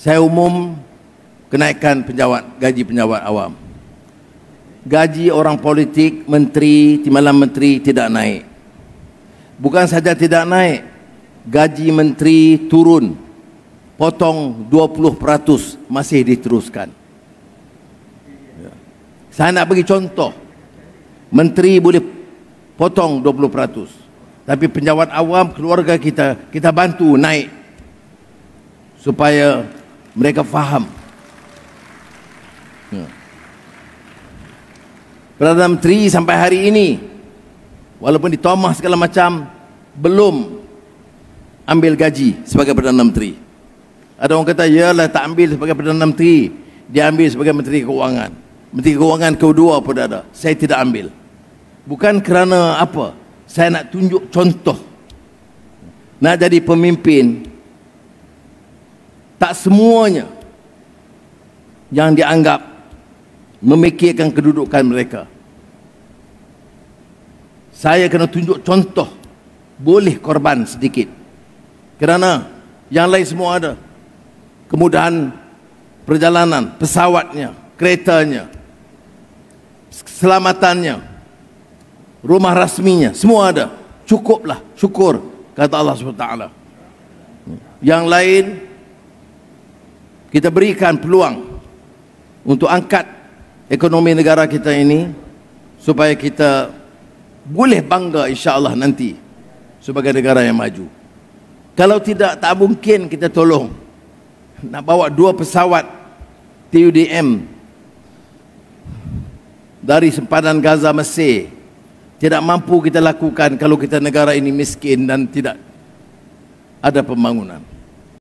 saya umum kenaikan penjawat gaji penjawat awam gaji orang politik menteri timbalan menteri tidak naik bukan saja tidak naik gaji menteri turun potong 20% masih diteruskan ya. saya nak bagi contoh menteri boleh potong 20% tapi penjawat awam keluarga kita kita bantu naik supaya mereka faham. Ya. Perdana Menteri sampai hari ini, walaupun ditomah segala macam, belum ambil gaji sebagai Perdana Menteri. Ada orang kata, ialah tak ambil sebagai Perdana Menteri, dia ambil sebagai Menteri Keuangan. Menteri Keuangan kedua pun ada, saya tidak ambil. Bukan kerana apa, saya nak tunjuk contoh. Nak jadi pemimpin, tak semuanya yang dianggap memikirkan kedudukan mereka. Saya kena tunjuk contoh boleh korban sedikit. Kerana yang lain semua ada. Kemudahan perjalanan, pesawatnya, keretanya, selamatannya, rumah rasminya, semua ada. Cukuplah, syukur, kata Allah SWT. Yang lain, kita berikan peluang untuk angkat ekonomi negara kita ini supaya kita boleh bangga insya-Allah nanti sebagai negara yang maju. Kalau tidak tak mungkin kita tolong nak bawa dua pesawat TUDM dari sempadan Gaza Mesir tidak mampu kita lakukan kalau kita negara ini miskin dan tidak ada pembangunan.